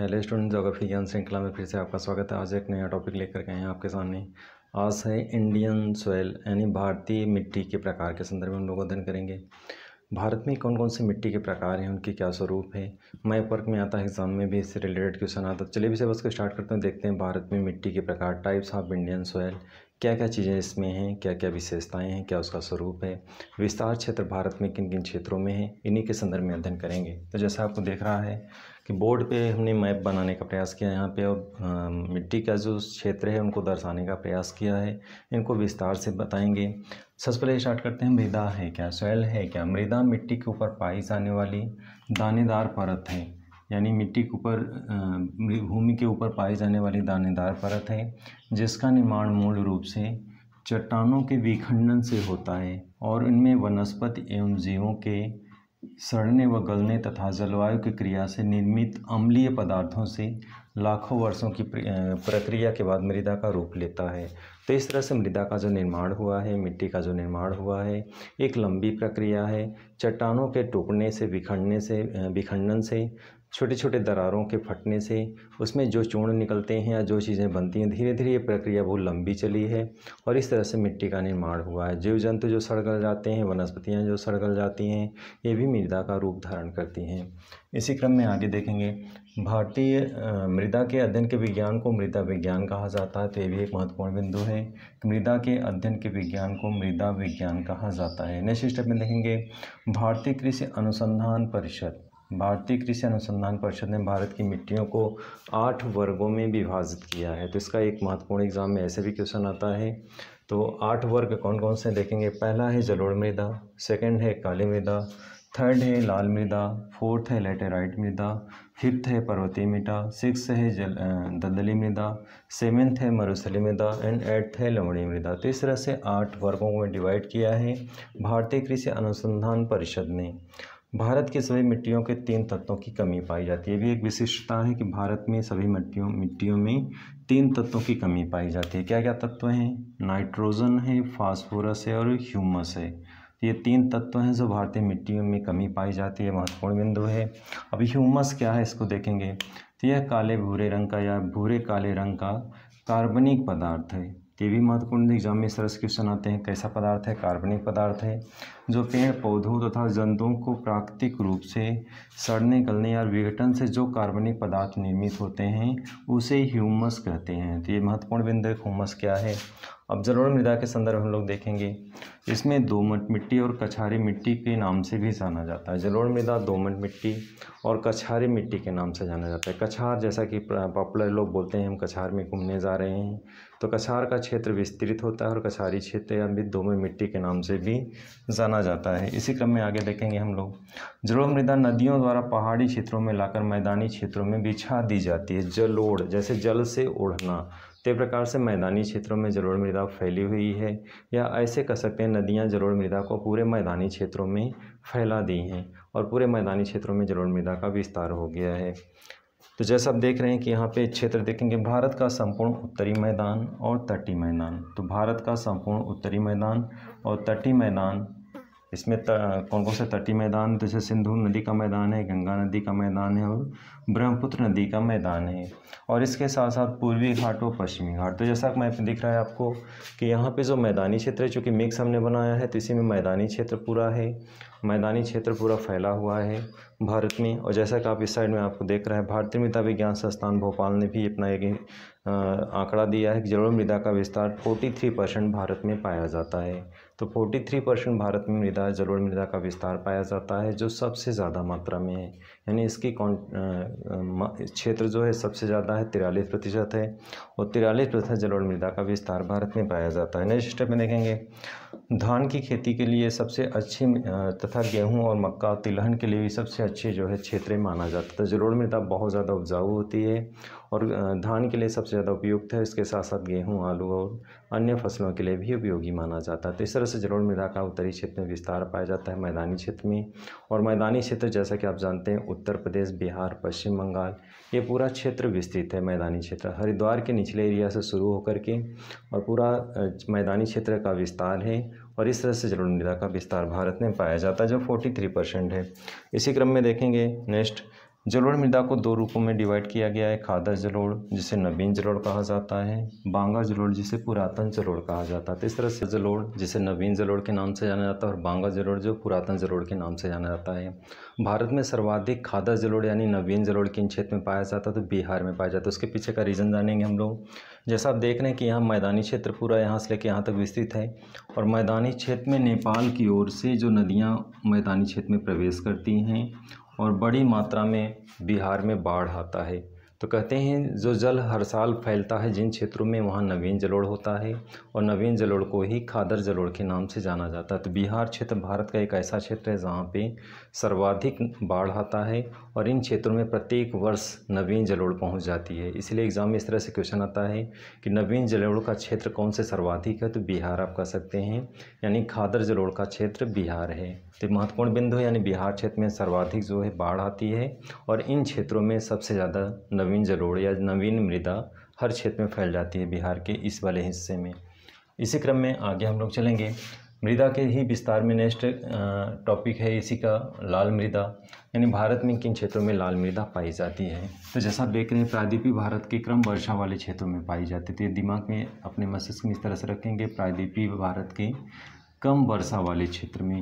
hello student geography ज्ञान श्रृंखला में फिर से आपका स्वागत है आज एक नया टॉपिक लेकर के आए हैं आपके सामने आज है इंडियन सोयल यानी भारतीय मिट्टी के प्रकार के संदर्भ में हम लोग अध्ययन करेंगे भारत में कौन कौन से मिट्टी के प्रकार हैं उनके क्या स्वरूप है मैं वर्क में आता है एग्जाम में भी इससे रिलेटेड क्वेश्चन आता है तो चलिए भी सिलेबस को स्टार्ट करते हैं देखते हैं भारत में मिट्टी के प्रकार टाइप्स ऑफ इंडियन सोयल क्या क्या चीज़ें इसमें हैं क्या क्या विशेषताएं हैं क्या उसका स्वरूप है विस्तार क्षेत्र भारत में किन किन क्षेत्रों में है इन्हीं के संदर्भ में अध्ययन करेंगे तो जैसा आपको देख रहा है कि बोर्ड पे हमने मैप बनाने का प्रयास किया यहाँ पे और मिट्टी का जो क्षेत्र है उनको दर्शाने का प्रयास किया है इनको विस्तार से बताएंगे सबसे पहले स्टार्ट करते हैं मृदा है क्या सोयल है क्या मृदा मिट्टी के ऊपर पाई जाने वाली दानेदार परत है यानी मिट्टी के ऊपर भूमि के ऊपर पाई जाने वाली दानेदार परत है जिसका निर्माण मूल रूप से चट्टानों के विखंडन से होता है और इनमें वनस्पति एवं जीवों के सड़ने व गलने तथा जलवायु की क्रिया से निर्मित अम्लीय पदार्थों से लाखों वर्षों की प्रक्रिया के बाद मृदा का रूप लेता है तो इस तरह से मृदा का जो निर्माण हुआ है मिट्टी का जो निर्माण हुआ है एक लंबी प्रक्रिया है चट्टानों के टूटने से विखंडने से विखंडन से छोटे छोटे दरारों के फटने से उसमें जो चूर्ण निकलते हैं या जो चीज़ें बनती हैं धीरे धीरे ये प्रक्रिया बहुत लंबी चली है और इस तरह से मिट्टी का निर्माण हुआ है जीव जंतु जो सड़गल जाते हैं वनस्पतियाँ जो सड़गल जाती हैं ये भी मृदा का रूप धारण करती हैं इसी क्रम में आगे देखेंगे भारतीय मृदा के अध्ययन के विज्ञान को मृदा विज्ञान कहा जाता है तो ये भी एक महत्वपूर्ण बिंदु है मृदा के अध्ययन के विज्ञान को मृदा विज्ञान कहा जाता है नेक्स्ट स्टेप में देखेंगे भारतीय कृषि अनुसंधान परिषद भारतीय कृषि अनुसंधान परिषद ने भारत की मिट्टियों को आठ वर्गों में विभाजित किया है तो इसका एक महत्वपूर्ण एग्जाम में ऐसे भी क्वेश्चन आता है तो आठ वर्ग कौन कौन से देखेंगे पहला है जलोड़ मृदा सेकंड है काली मृदा थर्ड है लाल मृदा फोर्थ है लेटेराइट मृदा फिफ्थ है पर्वतीय मृदा सिक्स है जल दलदली मृदा सेवेंथ है मरुस्थली मृदा एंड एट्थ है लवणीय मृदा तो इस तरह से आठ वर्गों में डिवाइड किया है भारतीय कृषि अनुसंधान परिषद ने भारत के सभी मिट्टियों के तीन तत्वों की कमी पाई जाती है ये भी एक विशिष्टता है कि भारत में सभी मिट्टियों मिट्टियों में तीन तत्वों की कमी पाई जाती है क्या क्या तत्व हैं नाइट्रोजन है फास्फोरस है और ह्यूमस है तो ये तीन तत्व हैं जो भारतीय मिट्टियों में कमी पाई जाती है महत्वपूर्ण बिंदु है अब ह्यूमस क्या है इसको देखेंगे तो यह काले भूरे रंग का या भूरे काले रंग का कार्बनिक पदार्थ है ये भी महत्वपूर्ण एग्जाम में इस तरह से क्वेश्चन आते हैं कैसा पदार्थ है कार्बनिक पदार्थ है जो पेड़ पौधों तथा जंतुओं को प्राकृतिक रूप से सड़ने गलने या विघटन से जो कार्बनिक पदार्थ निर्मित होते हैं उसे ह्यूमस कहते हैं तो ये महत्वपूर्ण बिंदु है ह्यूमस क्या है अब जरूर मृदा के संदर्भ हम लोग देखेंगे इसमें दोमट मिट्टी और कछारी मिट्टी के नाम से भी जाना जाता है जलोड़ मृदा दोमट मिट्टी और कछारी मिट्टी के नाम से जाना जाता है कछार जैसा कि पॉपुलर लोग बोलते हैं हम कछार में घूमने जा रहे हैं तो कछार का क्षेत्र विस्तृत होता है और कछारी क्षेत्र या दोमट मिट्टी के नाम से भी जाना कहा जाता है इसी क्रम में आगे देखेंगे हम लोग जलोढ़ मृदा नदियों द्वारा पहाड़ी क्षेत्रों में लाकर मैदानी क्षेत्रों में बिछा दी जाती है जलोड़ जैसे जल से ओढ़ना तो प्रकार से मैदानी क्षेत्रों में जलोढ़ मृदा फैली हुई है या ऐसे कह सकते हैं नदियाँ जलोढ़ मृदा को पूरे मैदानी क्षेत्रों में फैला दी हैं और पूरे मैदानी क्षेत्रों में जलोढ़ मृदा का विस्तार हो गया है तो जैसा आप देख रहे हैं कि यहाँ पे क्षेत्र देखेंगे भारत का संपूर्ण उत्तरी मैदान और तटीय मैदान तो भारत का संपूर्ण उत्तरी मैदान और तटीय मैदान इसमें कौन कौन से तटीय मैदान जैसे सिंधु नदी का मैदान है गंगा नदी का मैदान है और ब्रह्मपुत्र नदी का मैदान है और इसके साथ साथ पूर्वी घाट और पश्चिमी घाट तो जैसा मैं दिख रहा है आपको कि यहाँ पे जो मैदानी क्षेत्र है चूँकि मिक्स हमने बनाया है तो इसी में मैदानी क्षेत्र पूरा है मैदानी क्षेत्र पूरा फैला हुआ है भारत में और जैसा कि आप इस साइड में आपको देख रहे हैं भारतीय मृदा विज्ञान संस्थान भोपाल ने भी अपना एक आंकड़ा दिया है कि जलोढ़ मृदा का विस्तार 43 परसेंट भारत में पाया जाता है तो 43 परसेंट भारत में मृदा जलोढ़ मृदा का विस्तार पाया जाता है जो सबसे ज़्यादा मात्रा में है यानी इसकी क्षेत्र जो है सबसे ज़्यादा है तिरालीस प्रतिशत है और तिरालीस प्रतिशत जलोढ़ मृदा का विस्तार भारत में पाया जाता है नेक्स्ट स्टेप में देखेंगे धान की खेती के लिए सबसे अच्छी तथा गेहूं और मक्का तिलहन के लिए भी सबसे अच्छे जो है क्षेत्र माना जाता है जलोड़ मृदा बहुत ज़्यादा उपजाऊ होती है और धान के लिए सबसे ज़्यादा उपयुक्त है इसके साथ साथ गेहूं आलू और अन्य फसलों के लिए भी उपयोगी माना जाता है तो इस तरह से जलोड़ मृदा का उत्तरी क्षेत्र में विस्तार पाया जाता है मैदानी क्षेत्र में और मैदानी क्षेत्र जैसा कि आप जानते हैं उत्तर प्रदेश बिहार पश्चिम बंगाल ये पूरा क्षेत्र विस्तृत है मैदानी क्षेत्र हरिद्वार के निचले एरिया से शुरू होकर के और पूरा मैदानी क्षेत्र का विस्तार है और इस तरह से जलोढ़ मृदा का विस्तार भारत में पाया जाता है जो 43 परसेंट है इसी क्रम में देखेंगे नेक्स्ट जलोढ़ मृदा को दो रूपों में डिवाइड किया गया है खादा जलोड़ जिसे नवीन जलोड़ कहा जाता है बांगा जलोड़ जिसे पुरातन जलोड़ कहा जाता है तो इस तरह से जलोड़ जिसे नवीन जलोड़ के नाम से जाना जाता है और बांगा जलोड़ जो पुरातन जलोड़ के नाम से जाना जाता है भारत में सर्वाधिक खादा जलोड़ यानी नवीन जलोड़ किन क्षेत्र में पाया जाता है तो बिहार में पाया जाता है उसके पीछे का रीज़न जानेंगे हम लोग जैसा आप देख रहे हैं कि यहाँ मैदानी क्षेत्र पूरा यहाँ से लेकर यहाँ तक विस्तृत है और मैदानी क्षेत्र में नेपाल की ओर से जो नदियाँ मैदानी क्षेत्र में प्रवेश करती हैं और बड़ी मात्रा में बिहार में बाढ़ आता है तो कहते हैं जो जल हर साल फैलता है जिन क्षेत्रों में वहाँ नवीन जलोढ़ होता है और नवीन जलोढ़ को ही खादर जलोढ़ के नाम से जाना जाता है तो बिहार क्षेत्र भारत का एक ऐसा क्षेत्र है जहाँ पे सर्वाधिक बाढ़ आता है और इन क्षेत्रों में प्रत्येक वर्ष नवीन जलोढ़ पहुँच जाती है इसलिए एग्ज़ाम में इस तरह से क्वेश्चन आता है कि नवीन जलोढ़ का क्षेत्र कौन से सर्वाधिक है तो बिहार आप कह सकते हैं यानी खादर जलोढ़ का क्षेत्र बिहार है तो महत्वपूर्ण बिंदु है यानी बिहार क्षेत्र में सर्वाधिक जो है बाढ़ आती है और इन क्षेत्रों में सबसे ज़्यादा नवीन नवीन जलोड़ या नवीन मृदा हर क्षेत्र में फैल जाती है बिहार के इस वाले हिस्से में इसी क्रम में आगे हम लोग चलेंगे मृदा के ही विस्तार में नेक्स्ट टॉपिक है इसी का लाल मृदा यानी भारत में किन क्षेत्रों में लाल मृदा पाई जाती है तो जैसा आप देख रहे हैं प्रायद्वीपी भारत के क्रम वर्षा वाले क्षेत्रों में पाई जाती थी दिमाग में अपने मस्तिष्क में इस तरह से रखेंगे प्रायद्वीपी भारत के कम वर्षा वाले क्षेत्र में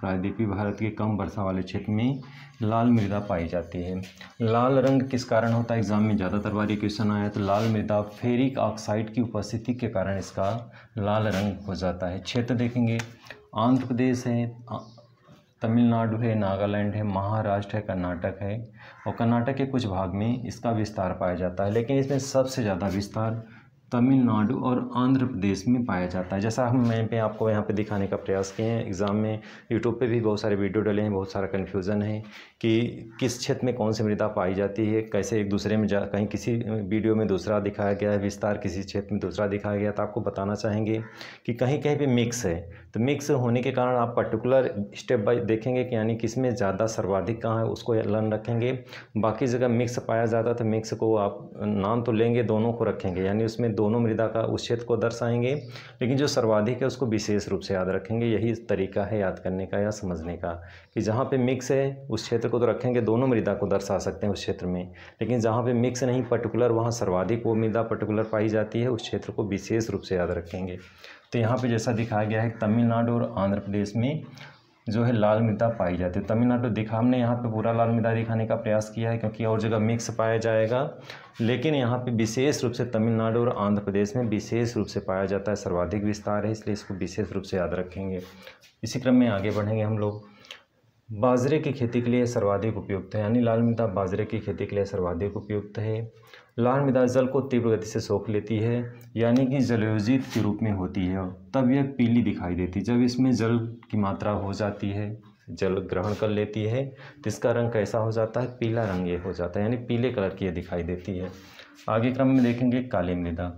प्रायद्वीपी भारत के कम वर्षा वाले क्षेत्र में लाल मृदा पाई जाती है लाल रंग किस कारण होता है एग्जाम में ज़्यादातर बार ये क्वेश्चन आया तो लाल मृदा फेरिक ऑक्साइड की उपस्थिति के कारण इसका लाल रंग हो जाता है क्षेत्र देखेंगे आंध्र प्रदेश है तमिलनाडु है नागालैंड है महाराष्ट्र है कर्नाटक है और कर्नाटक के कुछ भाग में इसका विस्तार पाया जाता है लेकिन इसमें सबसे ज़्यादा विस्तार तमिलनाडु और आंध्र प्रदेश में पाया जाता है जैसा हम मैं पे आपको यहाँ पे दिखाने का प्रयास किए हैं एग्ज़ाम में यूट्यूब पे भी बहुत सारे वीडियो डले हैं बहुत सारा कन्फ्यूज़न है कि किस क्षेत्र में कौन सी मृदा पाई जाती है कैसे एक दूसरे में जा कहीं किसी वीडियो में दूसरा दिखाया गया है विस्तार किसी क्षेत्र में दूसरा दिखाया गया तो आपको बताना चाहेंगे कि कहीं कहीं पर मिक्स है तो मिक्स होने के कारण आप पर्टिकुलर स्टेप बाई देखेंगे कि यानी किस में ज़्यादा सर्वाधिक कहाँ है उसको लर्न रखेंगे बाकी जगह मिक्स पाया जाता तो मिक्स को आप नाम तो लेंगे दोनों को रखेंगे यानी उसमें दोनों मृदा का उस क्षेत्र को दर्शाएंगे लेकिन जो सर्वाधिक है उसको विशेष रूप से याद रखेंगे यही तरीका है याद करने का या समझने का कि जहाँ पे मिक्स है उस क्षेत्र को तो रखेंगे दोनों मृदा को दर्शा सकते हैं उस क्षेत्र में लेकिन जहाँ पे मिक्स नहीं पर्टिकुलर वहाँ सर्वाधिक वो मृदा पर्टिकुलर पाई जाती है उस क्षेत्र को विशेष रूप से याद रखेंगे तो यहाँ पर जैसा दिखाया गया है तमिलनाडु और आंध्र प्रदेश में जो है लाल मृदा पाई जाती है तमिलनाडु दिखा हमने यहाँ पे पूरा लाल मृदा दिखाने का प्रयास किया है क्योंकि और जगह मिक्स पाया जाएगा लेकिन यहाँ पे विशेष रूप से तमिलनाडु और आंध्र प्रदेश में विशेष रूप से पाया जाता है सर्वाधिक विस्तार है इसलिए इसको विशेष रूप से याद रखेंगे इसी क्रम में आगे बढ़ेंगे हम लोग बाजरे की खेती के लिए सर्वाधिक उपयुक्त है यानी लाल मृदा बाजरे की खेती के लिए सर्वाधिक उपयुक्त है लाल मृदा जल को तीव्र गति से सोख लेती है यानी कि जलयोजित के रूप में होती है तब यह पीली दिखाई देती है जब इसमें जल की मात्रा हो जाती है जल ग्रहण कर लेती है तो इसका रंग कैसा हो जाता है पीला रंग ये हो जाता है यानी पीले कलर की यह दिखाई देती है आगे क्रम में देखेंगे काली मृदा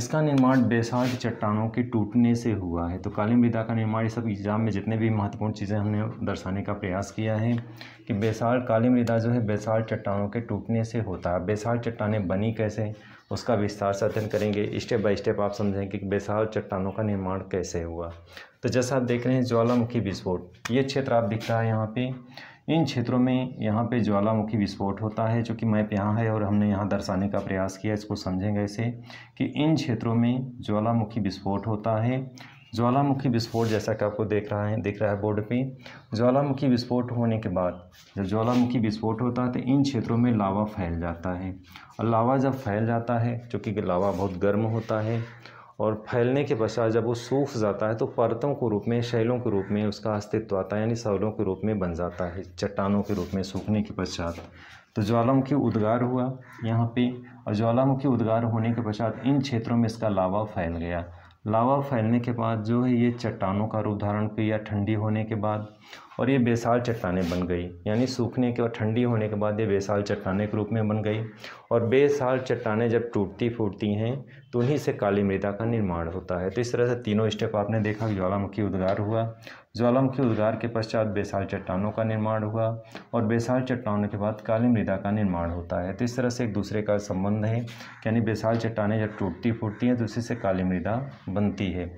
इसका निर्माण बेसाल्ट चट्टानों के टूटने से हुआ है तो काली मृदा का निर्माण ये सब एग्जाम में जितने भी महत्वपूर्ण चीज़ें हमने दर्शाने का प्रयास किया है कि बेसाल काली मृदा जो है बेसाल चट्टानों के टूटने से होता है बेसाल चट्टाने बनी कैसे उसका विस्तार से अध्ययन करेंगे स्टेप बाय स्टेप आप समझेंगे कि बेसाल चट्टानों का निर्माण कैसे हुआ तो जैसा आप देख रहे हैं ज्वालामुखी विस्फोट ये क्षेत्र आप दिख रहा है यहाँ पे इन क्षेत्रों में यहाँ पे ज्वालामुखी विस्फोट होता है जो कि मैप यहाँ है और हमने यहाँ दर्शाने का प्रयास किया इसको समझेंगे ऐसे कि इन क्षेत्रों में ज्वालामुखी विस्फोट होता है ज्वालामुखी विस्फोट जैसा कि आपको देख रहा है दिख रहा है बोर्ड पे ज्वालामुखी विस्फोट होने के बाद जब ज्वालामुखी विस्फोट होता है तो इन क्षेत्रों में लावा फैल जाता है और लावा जब फैल जाता है चूँकि लावा बहुत गर्म होता है और फैलने के पश्चात जब वो सूख जाता है तो परतों के रूप में शैलों के रूप में उसका अस्तित्व आता है यानी सवलों के रूप में बन जाता है चट्टानों के रूप में सूखने के पश्चात तो ज्वालामुखी उद्गार हुआ यहाँ पे और ज्वालामुखी उद्गार होने के पश्चात इन क्षेत्रों में इसका लावा फैल गया लावा फैलने के बाद जो है ये चट्टानों का रूप धारण किया ठंडी होने के बाद और ये बेसाल चट्टाने बन गई यानी सूखने के और ठंडी होने के बाद ये बेसाल चट्टाने के रूप में बन गई और बेसाल चट्टानें जब टूटती फूटती हैं तो उन्हीं से काली मृदा का निर्माण होता है तो इस तरह से तीनों स्टेप आपने देखा ज्वालामुखी उद्गार हुआ ज्वालामुखी उद्गार के पश्चात बेसाल चट्टानों का निर्माण हुआ और बेसाल चट्टानों के बाद काली मृदा का निर्माण होता है तो इस तरह से एक दूसरे का संबंध है यानी बेसाल चट्टाने जब टूटती फूटती हैं तो उसी से काली मृदा बनती है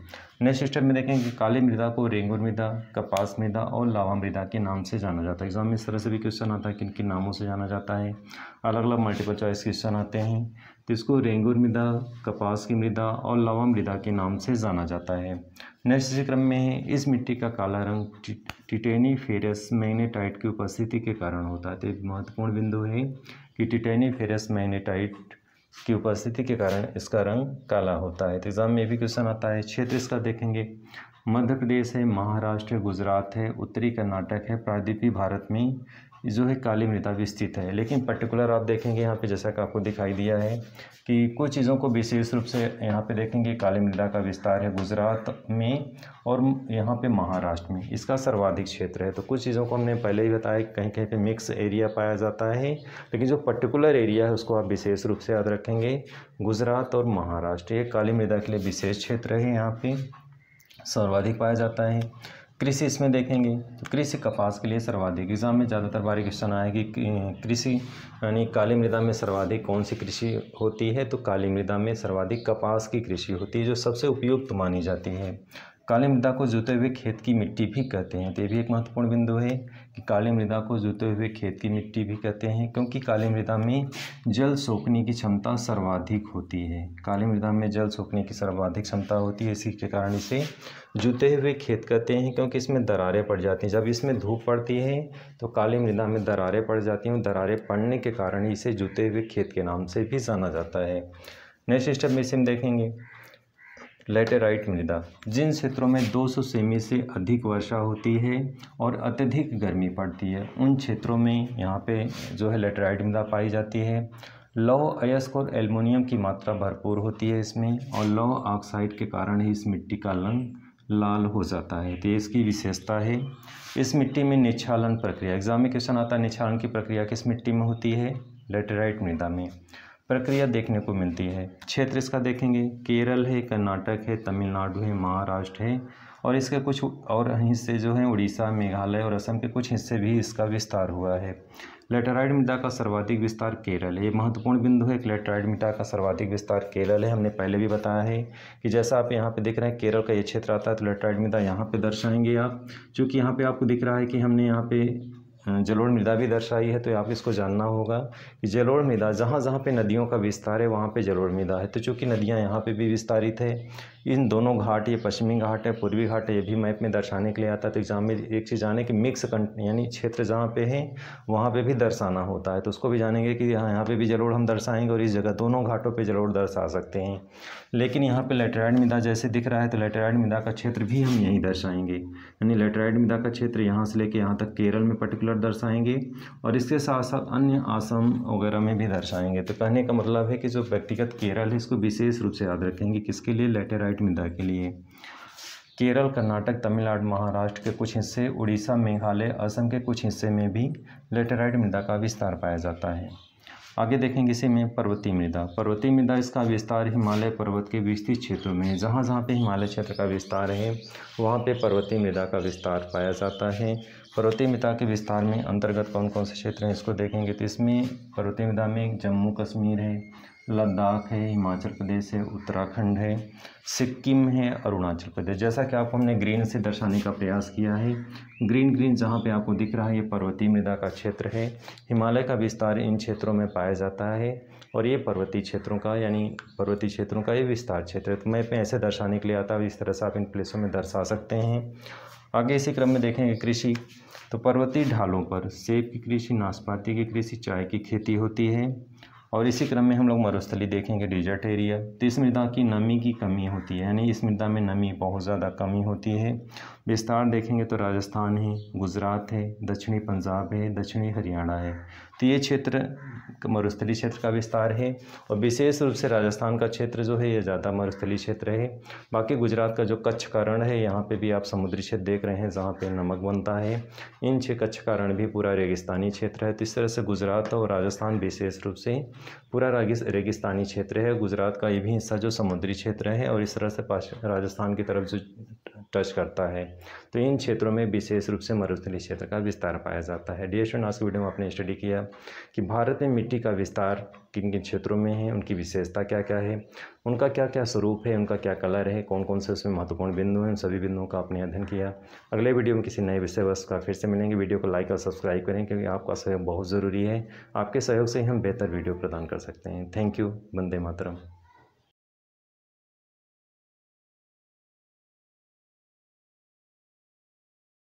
नेक्स्ट स्टेप में देखें कि काली मृदा को रेंगुर मृदा कपास मृदा और लावा मृदा के नाम से जाना जाता है एग्जाम में इस तरह से भी क्वेश्चन आता है कि इनके नामों से जाना जाता है अलग अलग मल्टीपल चॉइस क्वेश्चन आते हैं तो इसको रेंगुर मृदा कपास की मृदा और लावा मृदा के नाम से जाना जाता है नेक्स्ट इसी क्रम में इस मिट्टी का काला रंग टिटेनी फेरस मैग्नेटाइट की उपस्थिति के कारण होता है तो एक महत्वपूर्ण बिंदु है कि टिटेनी फेरस मैग्नेटाइट की उपस्थिति के कारण इसका रंग काला होता है एग्ज़ाम में भी क्वेश्चन आता है क्षेत्र इसका देखेंगे मध्य प्रदेश है महाराष्ट्र है गुजरात है उत्तरी कर्नाटक है प्रादीपी भारत में जो है काली मृदा भी स्थित है लेकिन पर्टिकुलर आप देखेंगे यहाँ पे जैसा कि आपको दिखाई दिया है कि कुछ चीज़ों को विशेष रूप से यहाँ पे देखेंगे काली मृदा का विस्तार है गुजरात में और यहाँ पे महाराष्ट्र में इसका सर्वाधिक क्षेत्र है तो कुछ चीज़ों को हमने पहले ही बताया कहीं कहीं पे मिक्स एरिया पाया जाता है लेकिन जो पर्टिकुलर एरिया है उसको आप विशेष रूप से याद रखेंगे गुजरात और महाराष्ट्र ये काली मृदा के लिए विशेष क्षेत्र है यहाँ पर सर्वाधिक पाया जाता है कृषि इसमें देखेंगे तो कृषि कपास के लिए सर्वाधिक एग्जाम में ज़्यादातर बारी क्वेश्चन आया कि कृषि यानी काली मृदा में सर्वाधिक कौन सी कृषि होती है तो काली मृदा में सर्वाधिक कपास की कृषि होती है जो सबसे उपयुक्त मानी जाती है काली मृदा को जोते हुए खेत की मिट्टी भी कहते हैं तो ये भी एक महत्वपूर्ण बिंदु है कि काली मृदा को जोते हुए खेत की मिट्टी भी कहते हैं क्योंकि काली मृदा में जल सोखने की क्षमता सर्वाधिक होती है काली मृदा में जल सोखने की सर्वाधिक क्षमता होती है इसी के कारण इसे जोते हुए खेत कहते हैं क्योंकि इसमें दरारें पड़ जाती हैं जब इसमें धूप पड़ती है तो काली मृदा में दरारें पड़ जाती हैं दरारें पड़ने के कारण इसे जोते हुए खेत के नाम से भी जाना जाता है नेक्स्ट स्टेप में इसे हम देखेंगे लेटेराइट मृदा जिन क्षेत्रों में 200 सेमी से अधिक वर्षा होती है और अत्यधिक गर्मी पड़ती है उन क्षेत्रों में यहाँ पे जो है लेटेराइट मृदा पाई जाती है लौह अयस्क और एल्युमिनियम की मात्रा भरपूर होती है इसमें और लौह ऑक्साइड के कारण ही इस मिट्टी का रंग लाल हो जाता है तो इसकी विशेषता है इस मिट्टी में निछालन प्रक्रिया एग्जाम में क्वेश्चन आता है निछालन की प्रक्रिया किस मिट्टी में होती है लेटेराइट मृदा में प्रक्रिया देखने को मिलती है क्षेत्र इसका देखेंगे केरल है कर्नाटक है तमिलनाडु है महाराष्ट्र है और इसके कुछ और हिस्से जो हैं उड़ीसा मेघालय और असम के कुछ हिस्से भी इसका विस्तार हुआ है लेटराइड मिटा का सर्वाधिक विस्तार केरल है ये महत्वपूर्ण बिंदु है कि लेटराइड मिटा का सर्वाधिक विस्तार केरल है हमने पहले भी बताया है कि जैसा आप यहाँ पे देख रहे हैं केरल का ये क्षेत्र आता है तो लेटराइड मिटा यहाँ पे दर्शाएंगे आप चूँकि यहाँ पे आपको दिख रहा है कि हमने यहाँ पे हम्म, जलोढ़ मृदा भी दर्शाई है तो आप इसको जानना होगा कि जलोढ़ मृदा जहाँ जहाँ पे नदियों का विस्तार है वहाँ पे जलोढ़ मृदा है तो चूँकि नदियाँ यहाँ पे भी विस्तारित है इन दोनों घाट ये पश्चिमी घाट है पूर्वी घाट है ये भी मैप में दर्शाने के लिए आता है तो एग्जाम में एक चीज़ जाने कि मिक्स यानी क्षेत्र जहाँ पे है वहाँ पे भी दर्शाना होता है तो उसको भी जानेंगे कि यहाँ यहाँ पे भी जलोड़ हम दर्शाएंगे और इस जगह दोनों घाटों पे जलोड़ दर्शा सकते हैं लेकिन यहाँ पर लेटराइड मृदा जैसे दिख रहा है तो लेटराइड मृदा का क्षेत्र भी हम यहीं दर्शाएंगे यानी लेटराइड मृदा का क्षेत्र यहाँ से लेके यहाँ तक केरल में पर्टिकुलर दर्शाएंगे और इसके साथ साथ अन्य आसम वगैरह में भी दर्शाएंगे तो कहने का मतलब है कि जो व्यक्तिगत केरल है इसको विशेष रूप से याद रखेंगे किसके लिए लेटेराइट मृदा के लिए केरल कर्नाटक तमिलनाडु महाराष्ट्र के कुछ हिस्से उड़ीसा मेघालय असम के कुछ हिस्से में भी लेटेराइट मृदा का विस्तार पाया जाता है आगे देखेंगे इसी में पर्वतीय मृदा पर्वतीय मृदा इसका विस्तार हिमालय पर्वत के विस्तृत क्षेत्रों में जहाँ जहाँ पे हिमालय क्षेत्र का विस्तार है वहाँ पे पर्वतीय मृदा का विस्तार पाया जाता है पर्वतीय मिता के विस्तार में अंतर्गत कौन कौन से क्षेत्र हैं इसको देखेंगे तो इसमें पर्वतीय मृदा में जम्मू कश्मीर है लद्दाख है हिमाचल प्रदेश है उत्तराखंड है सिक्किम है अरुणाचल प्रदेश जैसा कि आपको हमने ग्रीन से दर्शाने का प्रयास किया है ग्रीन ग्रीन जहाँ पे आपको दिख रहा है ये पर्वतीय मृदा का क्षेत्र है हिमालय का विस्तार इन क्षेत्रों में पाया जाता है और ये पर्वतीय क्षेत्रों का यानी पर्वतीय क्षेत्रों का ये विस्तार क्षेत्र है तो मैं ऐसे दर्शाने के लिए आता हूँ इस तरह से आप इन प्लेसों में दर्शा सकते हैं आगे इसी क्रम में देखेंगे कृषि तो पर्वतीय ढालों पर सेब की कृषि नाशपाती की कृषि चाय की खेती होती है और इसी क्रम में हम लोग मरुस्थली देखेंगे डिजर्ट एरिया तो इस मृदा की नमी की कमी होती है यानी इस मृदा में नमी बहुत ज़्यादा कमी होती है विस्तार देखेंगे तो राजस्थान है गुजरात है दक्षिणी पंजाब है दक्षिणी हरियाणा है तो ये क्षेत्र मरुस्थली क्षेत्र का विस्तार है और विशेष रूप से राजस्थान का क्षेत्र जो है ये ज़्यादा मरुस्थली क्षेत्र है बाकी गुजरात का जो कच्छ कारण है यहाँ पे भी आप समुद्री क्षेत्र देख रहे हैं जहाँ पे नमक बनता है इन छः कच्छ कारण भी पूरा रेगिस्तानी क्षेत्र है तो इस तरह से गुजरात और राजस्थान विशेष रूप से पूरा रेगिस्तानी क्षेत्र है गुजरात का ये भी हिस्सा जो समुद्री क्षेत्र है और इस तरह से राजस्थान की तरफ जो टच करता है तो इन क्षेत्रों में विशेष रूप से मरुस्थली क्षेत्र का विस्तार पाया जाता है डी एस वीडियो में आपने स्टडी किया कि भारत में मिट्टी का विस्तार किन किन क्षेत्रों में है उनकी विशेषता क्या क्या है उनका क्या क्या स्वरूप है उनका क्या कलर है कौन कौन से उसमें महत्वपूर्ण बिंदु हैं उन सभी बिंदुओं का आपने अध्ययन किया अगले वीडियो में किसी नए विषय वस्तु का फिर से मिलेंगे वीडियो को लाइक और सब्सक्राइब करें क्योंकि आपका सहयोग बहुत ज़रूरी है आपके सहयोग से ही हम बेहतर वीडियो प्रदान कर सकते हैं थैंक यू वंदे मातरम